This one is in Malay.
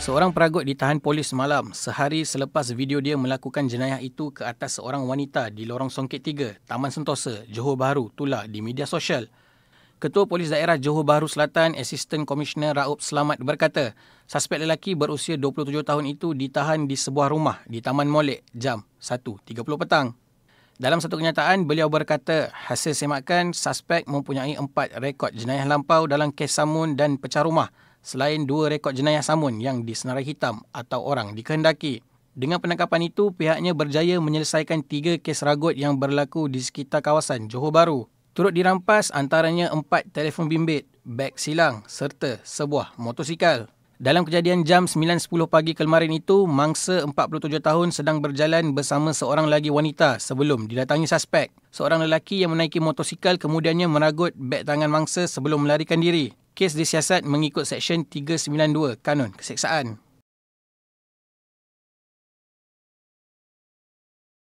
Seorang peragut ditahan polis semalam sehari selepas video dia melakukan jenayah itu ke atas seorang wanita di Lorong Songket 3, Taman Sentosa, Johor Bahru, Tular di media sosial. Ketua Polis Daerah Johor Bahru Selatan, Assistant Commissioner Raup Selamat berkata, suspek lelaki berusia 27 tahun itu ditahan di sebuah rumah di Taman Molek jam 1.30 petang. Dalam satu kenyataan, beliau berkata hasil semakan suspek mempunyai empat rekod jenayah lampau dalam kes samun dan pecah rumah – selain dua rekod jenayah samun yang disenarai hitam atau orang dikehendaki. Dengan penangkapan itu, pihaknya berjaya menyelesaikan tiga kes ragut yang berlaku di sekitar kawasan Johor Bahru. Turut dirampas antaranya empat telefon bimbit, beg silang serta sebuah motosikal. Dalam kejadian jam 9.10 pagi kemarin itu, mangsa 47 tahun sedang berjalan bersama seorang lagi wanita sebelum didatangi suspek. Seorang lelaki yang menaiki motosikal kemudiannya meragut beg tangan mangsa sebelum melarikan diri kes disiasat mengikut Seksyen 392 Kanun Keseksaan.